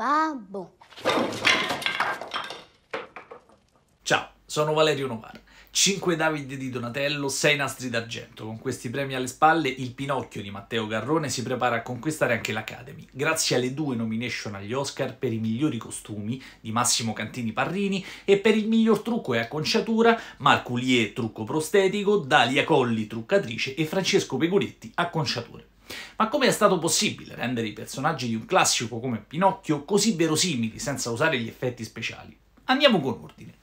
Babbo. Ciao, sono Valerio Novara. 5 David di Donatello, 6 nastri d'argento. Con questi premi alle spalle, il Pinocchio di Matteo Garrone si prepara a conquistare anche l'Academy, grazie alle due nomination agli Oscar per i migliori costumi di Massimo Cantini Parrini e per il miglior trucco e acconciatura Marc Ulier trucco prostetico, Dalia Colli truccatrice e Francesco Pegoretti acconciature. Ma come è stato possibile rendere i personaggi di un classico come Pinocchio così verosimili senza usare gli effetti speciali? Andiamo con ordine.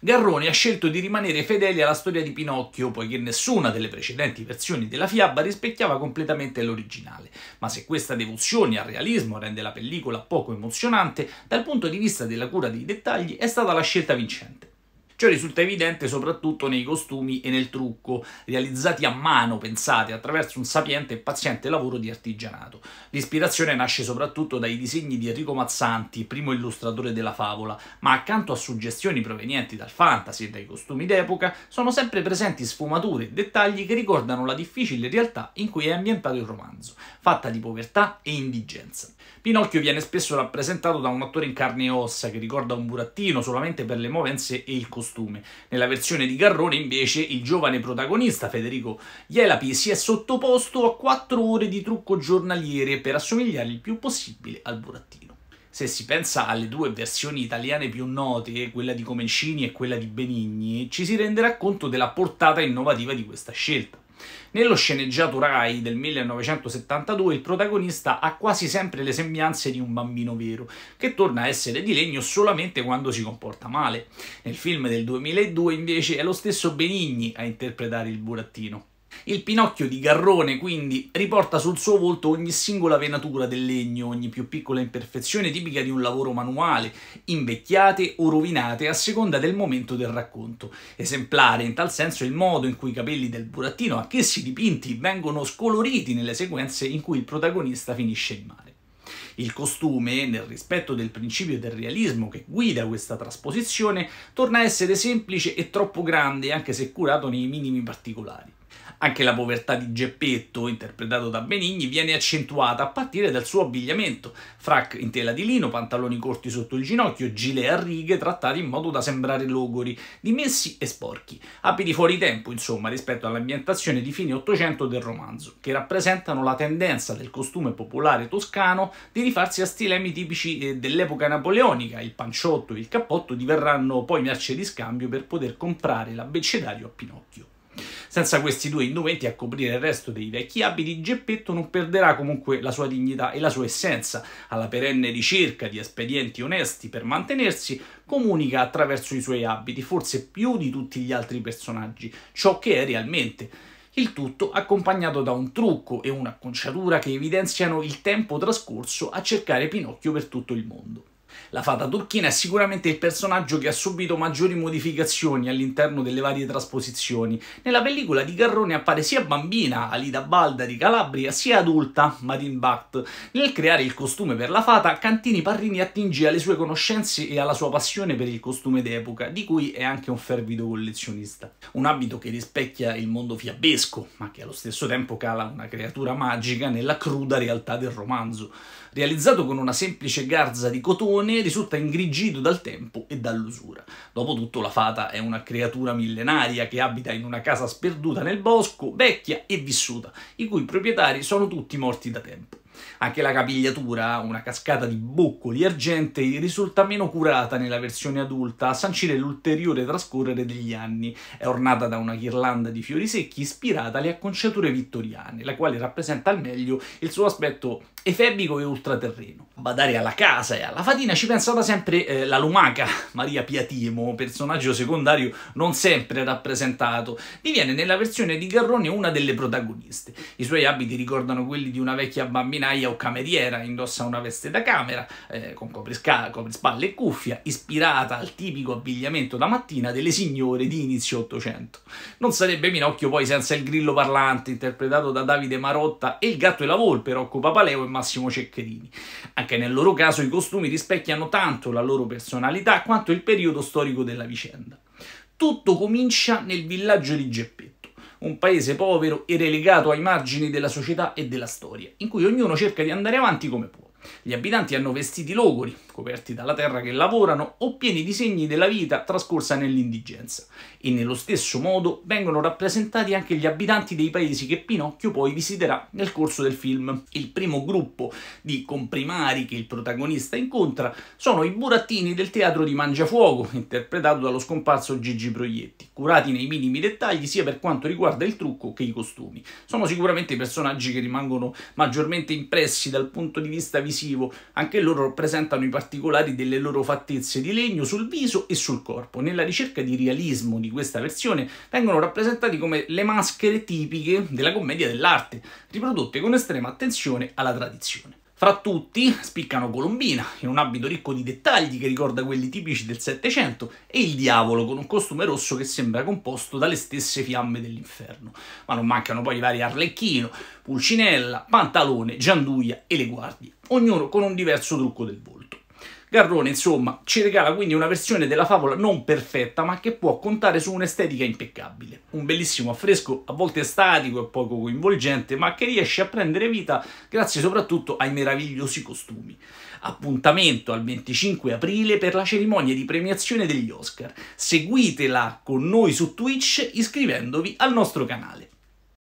Garrone ha scelto di rimanere fedeli alla storia di Pinocchio, poiché nessuna delle precedenti versioni della fiaba rispecchiava completamente l'originale. Ma se questa devozione al realismo rende la pellicola poco emozionante, dal punto di vista della cura dei dettagli è stata la scelta vincente. Ciò risulta evidente soprattutto nei costumi e nel trucco, realizzati a mano, pensate, attraverso un sapiente e paziente lavoro di artigianato. L'ispirazione nasce soprattutto dai disegni di Enrico Mazzanti, primo illustratore della favola, ma accanto a suggestioni provenienti dal fantasy e dai costumi d'epoca, sono sempre presenti sfumature e dettagli che ricordano la difficile realtà in cui è ambientato il romanzo, fatta di povertà e indigenza. Pinocchio viene spesso rappresentato da un attore in carne e ossa che ricorda un burattino solamente per le movenze e il costume costume. Nella versione di Garrone, invece, il giovane protagonista Federico Ielapi si è sottoposto a quattro ore di trucco giornaliere per assomigliare il più possibile al burattino. Se si pensa alle due versioni italiane più note, quella di Comencini e quella di Benigni, ci si renderà conto della portata innovativa di questa scelta. Nello sceneggiato Rai del 1972 il protagonista ha quasi sempre le sembianze di un bambino vero, che torna a essere di legno solamente quando si comporta male. Nel film del 2002 invece è lo stesso Benigni a interpretare il burattino. Il Pinocchio di Garrone, quindi, riporta sul suo volto ogni singola venatura del legno, ogni più piccola imperfezione tipica di un lavoro manuale, invecchiate o rovinate a seconda del momento del racconto. Esemplare in tal senso il modo in cui i capelli del burattino, anch'essi dipinti, vengono scoloriti nelle sequenze in cui il protagonista finisce in mare. Il costume, nel rispetto del principio del realismo che guida questa trasposizione, torna a essere semplice e troppo grande, anche se curato nei minimi particolari. Anche la povertà di Geppetto, interpretato da Benigni, viene accentuata a partire dal suo abbigliamento, frac in tela di lino, pantaloni corti sotto il ginocchio, gilet a righe trattati in modo da sembrare logori, dimessi e sporchi, abiti fuori tempo, insomma, rispetto all'ambientazione di fine Ottocento del romanzo, che rappresentano la tendenza del costume popolare toscano di rifarsi a stilemi tipici eh, dell'epoca napoleonica, il panciotto e il cappotto diverranno poi merce di scambio per poter comprare l'abbecedario a Pinocchio. Senza questi due indumenti a coprire il resto dei vecchi abiti, Geppetto non perderà comunque la sua dignità e la sua essenza. Alla perenne ricerca di espedienti onesti per mantenersi, comunica attraverso i suoi abiti, forse più di tutti gli altri personaggi, ciò che è realmente. Il tutto accompagnato da un trucco e un'acconciatura che evidenziano il tempo trascorso a cercare Pinocchio per tutto il mondo. La fata turchina è sicuramente il personaggio che ha subito maggiori modificazioni all'interno delle varie trasposizioni. Nella pellicola di Garrone appare sia bambina, Alida Balda di Calabria, sia adulta, Marin Bart. Nel creare il costume per la fata, Cantini Parrini attinge alle sue conoscenze e alla sua passione per il costume d'epoca, di cui è anche un fervido collezionista. Un abito che rispecchia il mondo fiabesco, ma che allo stesso tempo cala una creatura magica nella cruda realtà del romanzo. Realizzato con una semplice garza di cotone, leone risulta ingrigito dal tempo e dall'usura. Dopotutto la fata è una creatura millenaria che abita in una casa sperduta nel bosco, vecchia e vissuta, i cui proprietari sono tutti morti da tempo. Anche la capigliatura, una cascata di boccoli argentei, risulta meno curata nella versione adulta, a sancire l'ulteriore trascorrere degli anni. È ornata da una ghirlanda di fiori secchi ispirata alle acconciature vittoriane, la quale rappresenta al meglio il suo aspetto efebico e ultraterreno. A badare alla casa e alla fatina ci pensava sempre eh, la lumaca Maria Piatimo, personaggio secondario non sempre rappresentato, diviene nella versione di Garrone una delle protagoniste. I suoi abiti ricordano quelli di una vecchia bambina portinaia o cameriera indossa una veste da camera eh, con coprisca- coprispalle e cuffia, ispirata al tipico abbigliamento da mattina delle signore di inizio Ottocento. Non sarebbe Minocchio poi senza il grillo parlante, interpretato da Davide Marotta, e il gatto e la volpe, Rocco Papaleo e Massimo Ceccherini. Anche nel loro caso i costumi rispecchiano tanto la loro personalità quanto il periodo storico della vicenda. Tutto comincia nel villaggio di Geppetto un paese povero e relegato ai margini della società e della storia, in cui ognuno cerca di andare avanti come può. Gli abitanti hanno vestiti logori, coperti dalla terra che lavorano o pieni di segni della vita trascorsa nell'indigenza. E nello stesso modo vengono rappresentati anche gli abitanti dei paesi che Pinocchio poi visiterà nel corso del film. Il primo gruppo di comprimari che il protagonista incontra sono i burattini del teatro di Mangiafuoco, interpretato dallo scomparso Gigi Proietti, curati nei minimi dettagli sia per quanto riguarda il trucco che i costumi. Sono sicuramente i personaggi che rimangono maggiormente impressi dal punto di vista visivo visivo. Anche loro rappresentano i particolari delle loro fattezze di legno sul viso e sul corpo. Nella ricerca di realismo di questa versione vengono rappresentati come le maschere tipiche della commedia dell'arte, riprodotte con estrema attenzione alla tradizione. Fra tutti spiccano Colombina, in un abito ricco di dettagli che ricorda quelli tipici del Settecento, e il diavolo, con un costume rosso che sembra composto dalle stesse fiamme dell'inferno. Ma non mancano poi i vari Arlecchino, Pulcinella, Pantalone, Gianduia e le guardie, ognuno con un diverso trucco del volto. Garrone, insomma, ci regala quindi una versione della favola non perfetta, ma che può contare su un'estetica impeccabile. Un bellissimo affresco, a volte statico e poco coinvolgente, ma che riesce a prendere vita grazie soprattutto ai meravigliosi costumi. Appuntamento al 25 aprile per la cerimonia di premiazione degli Oscar. Seguitela con noi su Twitch iscrivendovi al nostro canale.